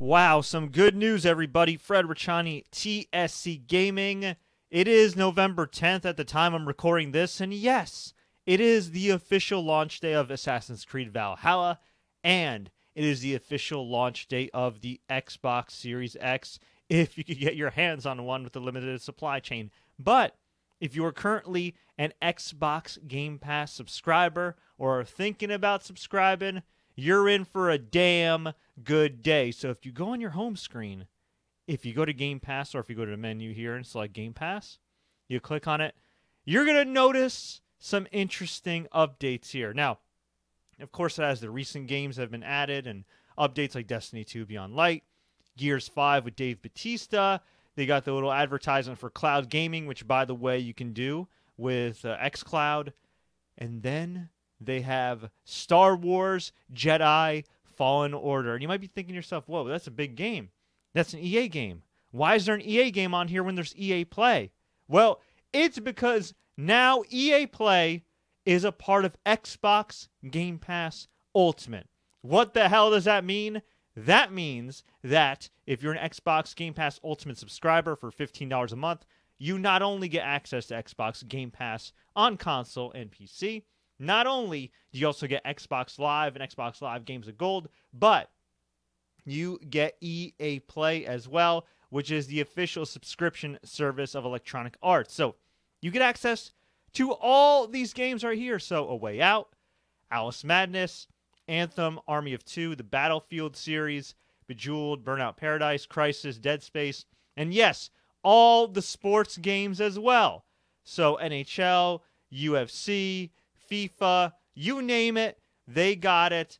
Wow, some good news, everybody. Fred Ricciani, TSC Gaming. It is November 10th at the time I'm recording this, and yes, it is the official launch day of Assassin's Creed Valhalla, and it is the official launch day of the Xbox Series X if you could get your hands on one with the limited supply chain. But if you are currently an Xbox Game Pass subscriber or are thinking about subscribing, you're in for a damn good day. So if you go on your home screen, if you go to Game Pass or if you go to the menu here and select Game Pass, you click on it, you're going to notice some interesting updates here. Now, of course, as the recent games have been added and updates like Destiny 2 Beyond Light, Gears 5 with Dave Batista, they got the little advertisement for cloud gaming, which, by the way, you can do with uh, xCloud. And then they have Star Wars Jedi Fallen Order. And you might be thinking to yourself, whoa, that's a big game. That's an EA game. Why is there an EA game on here when there's EA Play? Well, it's because now EA Play is a part of Xbox Game Pass Ultimate. What the hell does that mean? That means that if you're an Xbox Game Pass Ultimate subscriber for $15 a month, you not only get access to Xbox Game Pass on console and PC, not only do you also get Xbox Live and Xbox Live Games of Gold, but you get EA Play as well, which is the official subscription service of Electronic Arts. So you get access to all these games right here. So A Way Out, Alice Madness, Anthem, Army of Two, the Battlefield series, Bejeweled, Burnout Paradise, Crisis, Dead Space, and yes, all the sports games as well. So NHL, UFC, FIFA, you name it, they got it.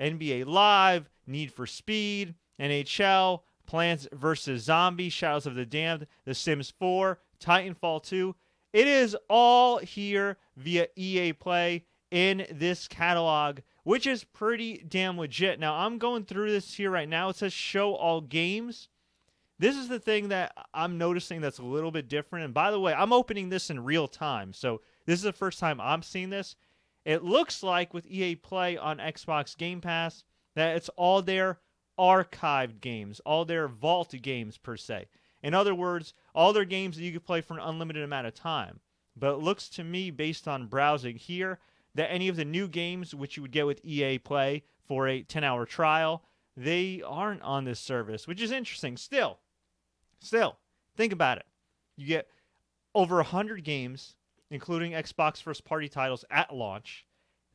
NBA Live, Need for Speed, NHL, Plants vs. Zombie, Shadows of the Damned, The Sims 4, Titanfall 2. It is all here via EA Play in this catalog, which is pretty damn legit. Now, I'm going through this here right now. It says show all games. This is the thing that I'm noticing that's a little bit different. And by the way, I'm opening this in real time. So this is the first time I'm seeing this. It looks like with EA Play on Xbox Game Pass that it's all their archived games, all their vaulted games per se. In other words, all their games that you could play for an unlimited amount of time. But it looks to me, based on browsing here, that any of the new games which you would get with EA Play for a 10 hour trial, they aren't on this service, which is interesting. Still, still, think about it. You get over 100 games including Xbox first party titles at launch,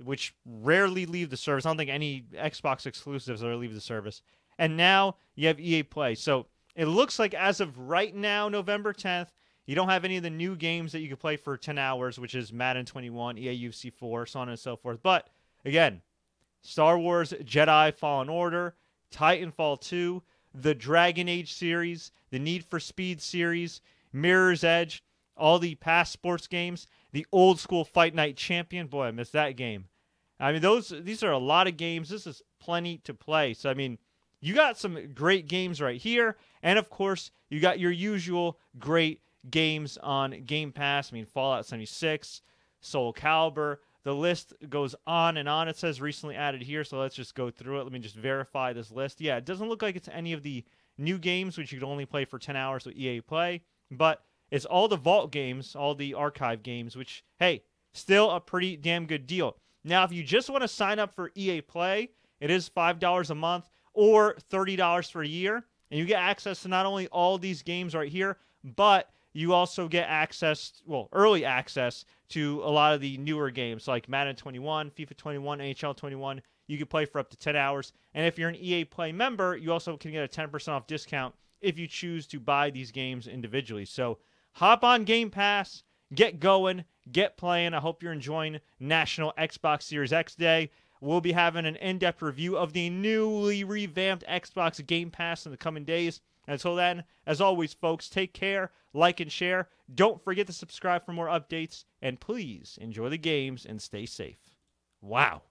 which rarely leave the service. I don't think any Xbox exclusives ever leave the service. And now you have EA Play. So it looks like as of right now, November 10th, you don't have any of the new games that you can play for 10 hours, which is Madden 21, EA UFC 4, so on and so forth. But again, Star Wars Jedi Fallen Order, Titanfall 2, the Dragon Age series, the Need for Speed series, Mirror's Edge all the past sports games, the old school Fight Night Champion. Boy, I missed that game. I mean, those these are a lot of games. This is plenty to play. So I mean, you got some great games right here, and of course, you got your usual great games on Game Pass. I mean, Fallout 76, Soul Calibur. The list goes on and on. It says recently added here, so let's just go through it. Let me just verify this list. Yeah, it doesn't look like it's any of the new games, which you can only play for 10 hours with EA Play, but it's all the vault games, all the archive games, which hey, still a pretty damn good deal. Now, if you just want to sign up for EA Play, it is five dollars a month or thirty dollars for a year, and you get access to not only all these games right here, but you also get access, well, early access to a lot of the newer games like Madden 21, FIFA 21, NHL 21. You can play for up to 10 hours. And if you're an EA Play member, you also can get a 10% off discount if you choose to buy these games individually. So hop on Game Pass, get going, get playing. I hope you're enjoying National Xbox Series X Day. We'll be having an in depth review of the newly revamped Xbox Game Pass in the coming days. Until then, as always, folks, take care, like and share. Don't forget to subscribe for more updates, and please enjoy the games and stay safe. Wow.